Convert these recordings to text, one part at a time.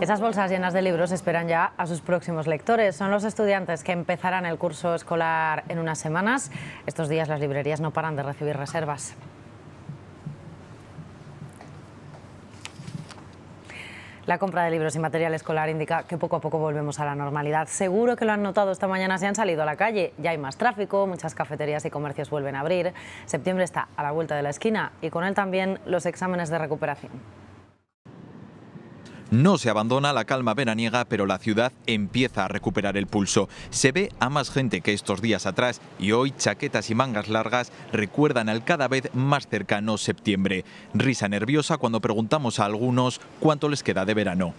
Esas bolsas llenas de libros esperan ya a sus próximos lectores. Son los estudiantes que empezarán el curso escolar en unas semanas. Estos días las librerías no paran de recibir reservas. La compra de libros y material escolar indica que poco a poco volvemos a la normalidad. Seguro que lo han notado esta mañana se han salido a la calle. Ya hay más tráfico, muchas cafeterías y comercios vuelven a abrir. Septiembre está a la vuelta de la esquina y con él también los exámenes de recuperación. No se abandona la calma veraniega, pero la ciudad empieza a recuperar el pulso. Se ve a más gente que estos días atrás y hoy chaquetas y mangas largas recuerdan al cada vez más cercano septiembre. Risa nerviosa cuando preguntamos a algunos cuánto les queda de verano.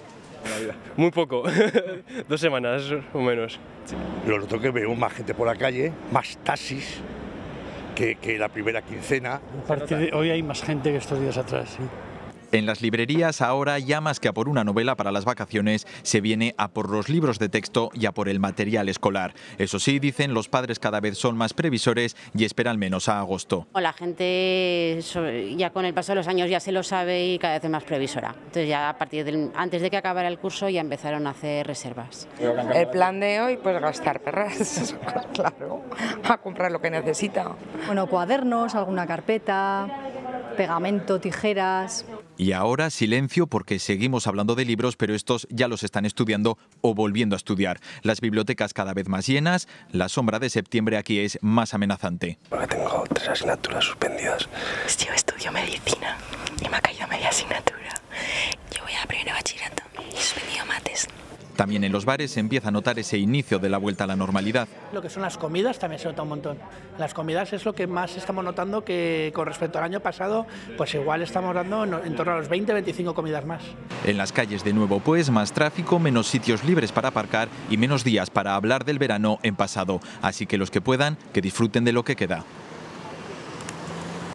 Muy poco, dos semanas o menos. Lo único que veo más gente por la calle, más taxis que, la primera quincena. partir hoy hay más gente que estos días atrás, en las librerías ahora ya más que a por una novela para las vacaciones, se viene a por los libros de texto y a por el material escolar. Eso sí, dicen, los padres cada vez son más previsores y esperan menos a agosto. La gente ya con el paso de los años ya se lo sabe y cada vez es más previsora. Entonces ya a partir antes de que acabara el curso ya empezaron a hacer reservas. El plan de hoy pues gastar perras, claro, a comprar lo que necesita. Bueno, cuadernos, alguna carpeta, pegamento, tijeras, y ahora silencio porque seguimos hablando de libros, pero estos ya los están estudiando o volviendo a estudiar. Las bibliotecas cada vez más llenas, la sombra de septiembre aquí es más amenazante. Porque tengo tres asignaturas suspendidas. Yo estudio medicina y me ha caído media asignatura. Yo voy a aprender bachillerato también en los bares se empieza a notar ese inicio de la vuelta a la normalidad. Lo que son las comidas también se nota un montón. Las comidas es lo que más estamos notando que con respecto al año pasado, pues igual estamos dando en, torno a los 20-25 comidas más. En las calles de nuevo, pues, más tráfico, menos sitios libres para aparcar y menos días para hablar del verano en pasado. Así que los que puedan, que disfruten de lo que queda.